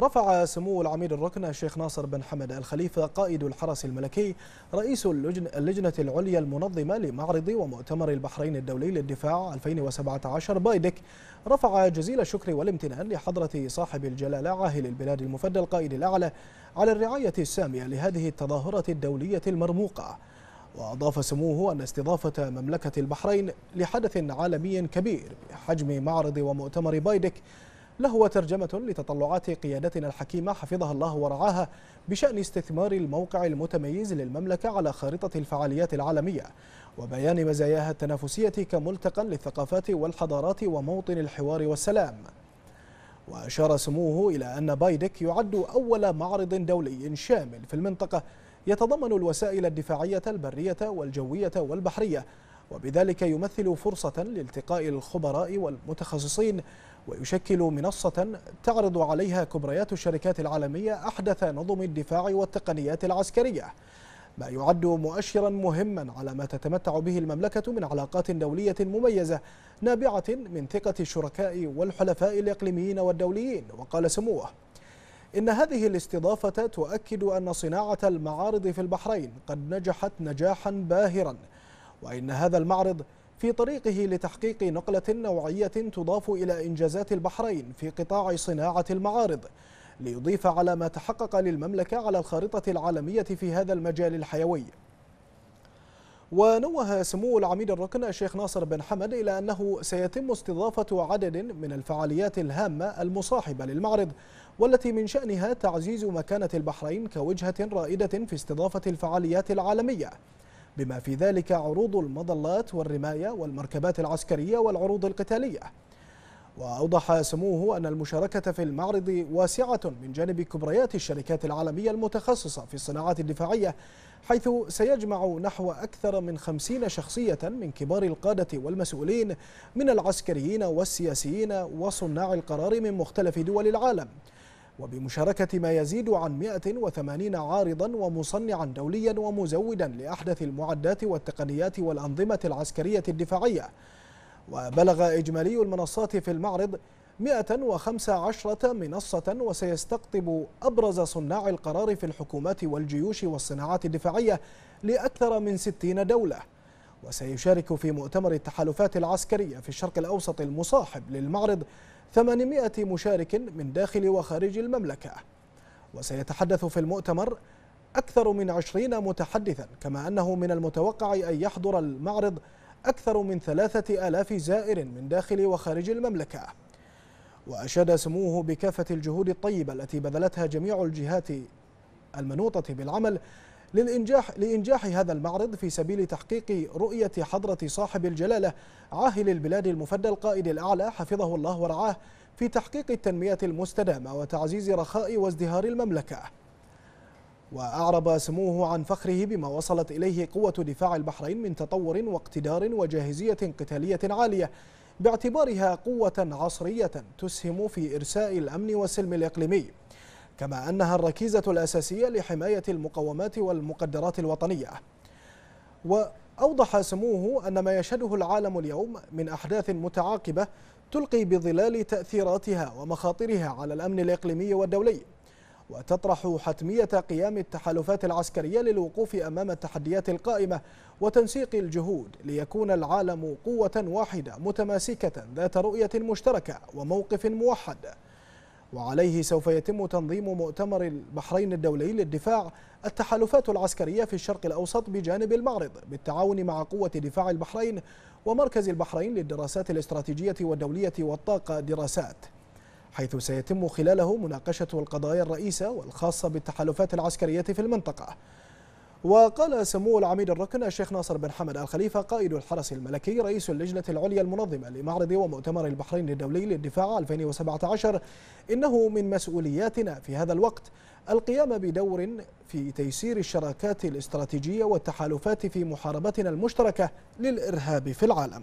رفع سمو العميد الركن الشيخ ناصر بن حمد الخليفة قائد الحرس الملكي رئيس اللجنة العليا المنظمة لمعرض ومؤتمر البحرين الدولي للدفاع 2017 بايدك رفع جزيل الشكر والامتنان لحضرة صاحب الجلالة عاهل البلاد المفدى القائد الأعلى على الرعاية السامية لهذه التظاهرة الدولية المرموقة وأضاف سموه أن استضافة مملكة البحرين لحدث عالمي كبير بحجم معرض ومؤتمر بايدك لهو ترجمة لتطلعات قيادتنا الحكيمة حفظها الله ورعاها بشأن استثمار الموقع المتميز للمملكة على خارطة الفعاليات العالمية وبيان مزاياها التنافسية كملتقى للثقافات والحضارات وموطن الحوار والسلام وأشار سموه إلى أن بايدك يعد أول معرض دولي شامل في المنطقة يتضمن الوسائل الدفاعية البرية والجوية والبحرية وبذلك يمثل فرصة لالتقاء الخبراء والمتخصصين ويشكل منصة تعرض عليها كبريات الشركات العالمية أحدث نظم الدفاع والتقنيات العسكرية ما يعد مؤشرا مهما على ما تتمتع به المملكة من علاقات دولية مميزة نابعة من ثقة الشركاء والحلفاء الإقليميين والدوليين وقال سموه إن هذه الاستضافة تؤكد أن صناعة المعارض في البحرين قد نجحت نجاحا باهرا وإن هذا المعرض في طريقه لتحقيق نقلة نوعية تضاف إلى إنجازات البحرين في قطاع صناعة المعارض ليضيف على ما تحقق للمملكة على الخارطة العالمية في هذا المجال الحيوي ونوه سمو العميد الركن الشيخ ناصر بن حمد إلى أنه سيتم استضافة عدد من الفعاليات الهامة المصاحبة للمعرض والتي من شأنها تعزيز مكانة البحرين كوجهة رائدة في استضافة الفعاليات العالمية بما في ذلك عروض المظلات والرماية والمركبات العسكرية والعروض القتالية وأوضح سموه أن المشاركة في المعرض واسعة من جانب كبريات الشركات العالمية المتخصصة في الصناعات الدفاعية حيث سيجمع نحو أكثر من خمسين شخصية من كبار القادة والمسؤولين من العسكريين والسياسيين وصناع القرار من مختلف دول العالم وبمشاركة ما يزيد عن 180 عارضا ومصنعا دوليا ومزودا لأحدث المعدات والتقنيات والأنظمة العسكرية الدفاعية وبلغ إجمالي المنصات في المعرض 115 منصة وسيستقطب أبرز صناع القرار في الحكومات والجيوش والصناعات الدفاعية لأكثر من 60 دولة وسيشارك في مؤتمر التحالفات العسكرية في الشرق الأوسط المصاحب للمعرض 800 مشارك من داخل وخارج المملكة وسيتحدث في المؤتمر أكثر من 20 متحدثا كما أنه من المتوقع أن يحضر المعرض أكثر من ثلاثة آلاف زائر من داخل وخارج المملكة وأشاد سموه بكافة الجهود الطيبة التي بذلتها جميع الجهات المنوطة بالعمل للإنجاح لإنجاح هذا المعرض في سبيل تحقيق رؤية حضرة صاحب الجلالة عاهل البلاد المفدى القائد الأعلى حفظه الله ورعاه في تحقيق التنمية المستدامة وتعزيز رخاء وازدهار المملكة وأعرب سموه عن فخره بما وصلت إليه قوة دفاع البحرين من تطور واقتدار وجاهزية قتالية عالية باعتبارها قوة عصرية تسهم في إرساء الأمن والسلم الإقليمي كما أنها الركيزة الأساسية لحماية المقومات والمقدرات الوطنية وأوضح سموه أن ما يشهده العالم اليوم من أحداث متعاقبة تلقي بظلال تأثيراتها ومخاطرها على الأمن الإقليمي والدولي وتطرح حتمية قيام التحالفات العسكرية للوقوف أمام التحديات القائمة وتنسيق الجهود ليكون العالم قوة واحدة متماسكة ذات رؤية مشتركة وموقف موحد وعليه سوف يتم تنظيم مؤتمر البحرين الدولي للدفاع التحالفات العسكرية في الشرق الأوسط بجانب المعرض بالتعاون مع قوة دفاع البحرين ومركز البحرين للدراسات الاستراتيجية والدولية والطاقة دراسات حيث سيتم خلاله مناقشة القضايا الرئيسة والخاصة بالتحالفات العسكرية في المنطقة وقال سمو العميد الركن الشيخ ناصر بن حمد الخليفة قائد الحرس الملكي رئيس اللجنة العليا المنظمة لمعرض ومؤتمر البحرين الدولي للدفاع 2017 إنه من مسؤولياتنا في هذا الوقت القيام بدور في تيسير الشراكات الاستراتيجية والتحالفات في محاربتنا المشتركة للإرهاب في العالم